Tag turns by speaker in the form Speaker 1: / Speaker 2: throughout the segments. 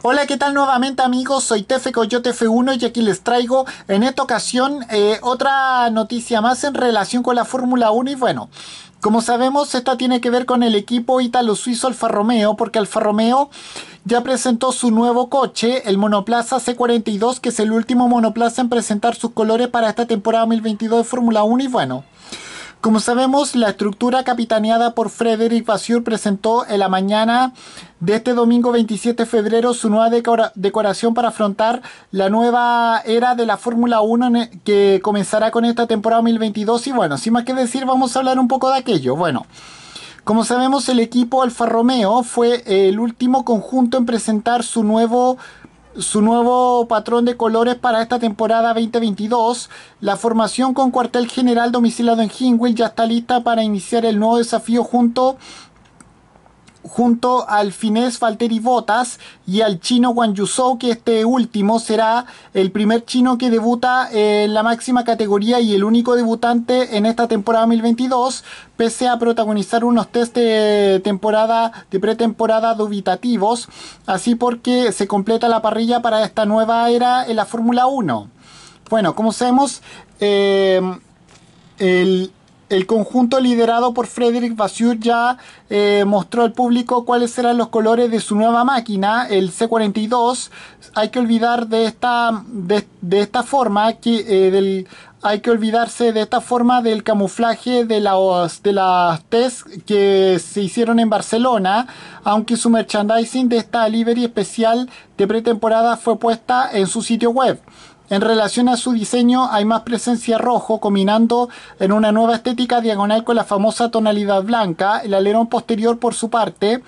Speaker 1: Hola, ¿qué tal nuevamente amigos? Soy Tefe Coyote 1 y aquí les traigo en esta ocasión eh, otra noticia más en relación con la Fórmula 1 y bueno, como sabemos esta tiene que ver con el equipo italo-suizo Alfa Romeo porque Alfa Romeo ya presentó su nuevo coche, el monoplaza C42 que es el último monoplaza en presentar sus colores para esta temporada 2022 de Fórmula 1 y bueno... Como sabemos, la estructura capitaneada por Frederick Vasseur presentó en la mañana de este domingo 27 de febrero su nueva decoración para afrontar la nueva era de la Fórmula 1 e, que comenzará con esta temporada 2022. Y bueno, sin más que decir, vamos a hablar un poco de aquello. Bueno. Como sabemos, el equipo Alfa Romeo fue el último conjunto en presentar su nuevo su nuevo patrón de colores para esta temporada 2022, la formación con cuartel general domiciliado en Hinwil ya está lista para iniciar el nuevo desafío junto junto al finés Falteri Botas y al chino Wang Yuzhou, que este último será el primer chino que debuta en la máxima categoría y el único debutante en esta temporada 2022, pese a protagonizar unos test de temporada de pretemporada dubitativos, así porque se completa la parrilla para esta nueva era en la Fórmula 1. Bueno, como sabemos, eh, el el conjunto liderado por Frederick Vasseur ya eh, mostró al público cuáles eran los colores de su nueva máquina, el C42. Hay que olvidar de esta, de, esta forma que eh, hay que olvidarse de esta forma del camuflaje de las, de las test que se hicieron en Barcelona, aunque su merchandising de esta livery especial de pretemporada fue puesta en su sitio web. En relación a su diseño hay más presencia rojo combinando en una nueva estética diagonal con la famosa tonalidad blanca. El alerón posterior por su parte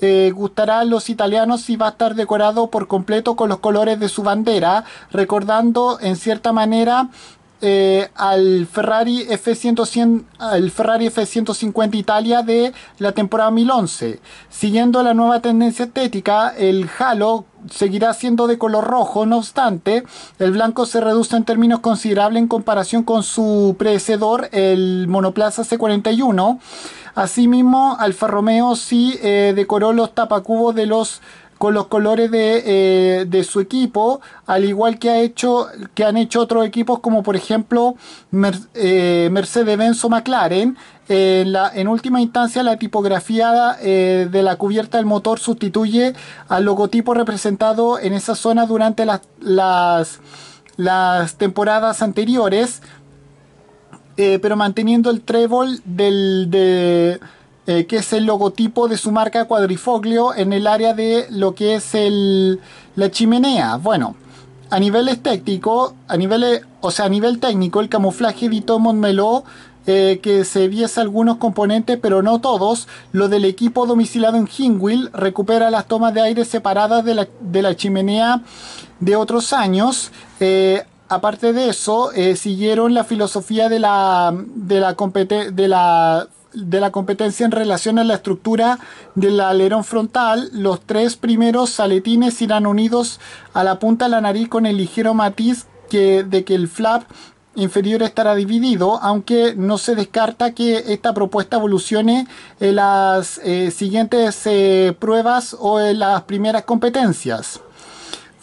Speaker 1: eh, gustará a los italianos si va a estar decorado por completo con los colores de su bandera, recordando en cierta manera eh, al Ferrari F100, Ferrari F150 Italia de la temporada 2011. Siguiendo la nueva tendencia estética, el Halo seguirá siendo de color rojo, no obstante, el blanco se reduce en términos considerables en comparación con su predecedor el monoplaza C41. Asimismo, Alfa Romeo sí eh, decoró los tapacubos de los con los colores eh, de, su equipo, al igual que, ha hecho, que han hecho otros equipos como por ejemplo eh, Mercedes-Benz o McLaren. en, última instancia, la tipografía eh, de la cubierta del motor sustituye al logotipo representado en esa zona durante las, las, las temporadas anteriores, pero manteniendo el trébol del, de, eh, que es el logotipo de su marca Cuadrifoglio en el área de lo que es el, la chimenea. Bueno, a nivel técnico, a nivel, o sea, a nivel técnico, el camuflaje de Montmeló eh, que se viese algunos componentes, pero no todos. Lo del equipo domiciliado en Hingwill recupera las tomas de aire separadas de la, de la chimenea de otros años. Eh, aparte de eso, siguieron la filosofía de la, de la, de la de la competencia en relación a la estructura del alerón frontal, los tres primeros aletines irán unidos a la punta de la nariz con el ligero matiz de que el flap inferior estará dividido, aunque no se descarta que esta propuesta evolucione en las eh, siguientes eh, pruebas o en las primeras competencias.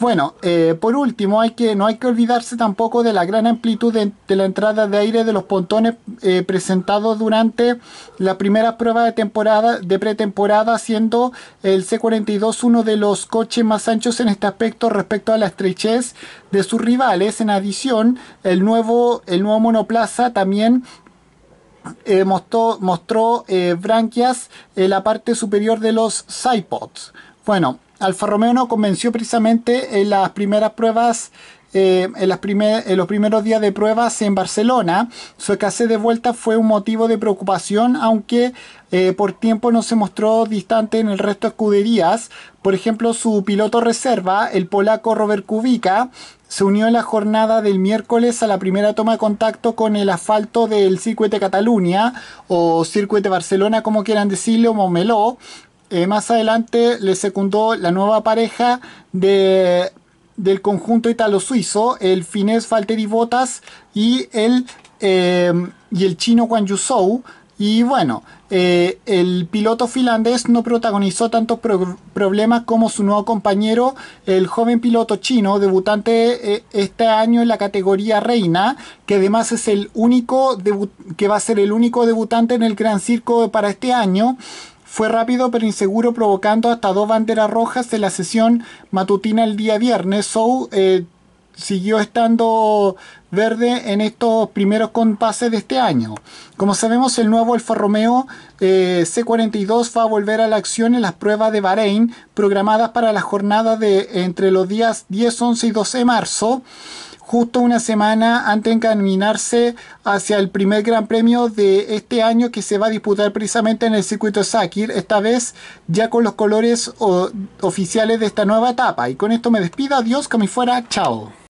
Speaker 1: Bueno, eh, por último, hay que, no hay que olvidarse tampoco de la gran amplitud de, la entrada de aire de los pontones eh, presentados durante la primera prueba de temporada de pretemporada, siendo el C-42 uno de los coches más anchos en este aspecto respecto a la estrechez de sus rivales. En adición, el nuevo, el nuevo monoplaza también eh, mostró, branquias en la parte superior de los sidepods. Bueno, Alfa Romeo no convenció precisamente en las primeras pruebas eh, en, los primeros días de pruebas en Barcelona. Su escasez de vuelta fue un motivo de preocupación, aunque eh, por tiempo no se mostró distante en el resto de escuderías. Por ejemplo, su piloto reserva, el polaco Robert Kubica, se unió en la jornada del miércoles a la primera toma de contacto con el asfalto del Circuito de Cataluña o Circuito de Barcelona, como quieran decirlo, Momeló, eh, más adelante le secundó la nueva pareja de, del conjunto italo-suizo, el finés Falteri Botas y el, eh, y el chino Guan Yusou. Y bueno, eh, el piloto finlandés no protagonizó tantos problemas como su nuevo compañero, el joven piloto chino, debutante este año en la categoría reina, que además es el único que va a ser el único debutante en el Gran Circo para este año. Fue rápido pero inseguro provocando hasta dos banderas rojas de la sesión matutina el día viernes. Sou eh, siguió estando verde en estos primeros compases de este año. Como sabemos, el nuevo Alfa Romeo eh, C42 va a volver a la acción en las pruebas de Bahrein programadas para la jornada de entre los días 10, 11 y 12 de marzo justo una semana antes de encaminarse hacia el primer Gran Premio de este año que se va a disputar precisamente en el circuito Sakir, esta vez ya con los colores oficiales de esta nueva etapa. Y con esto me despido, adiós, me fuera, chao.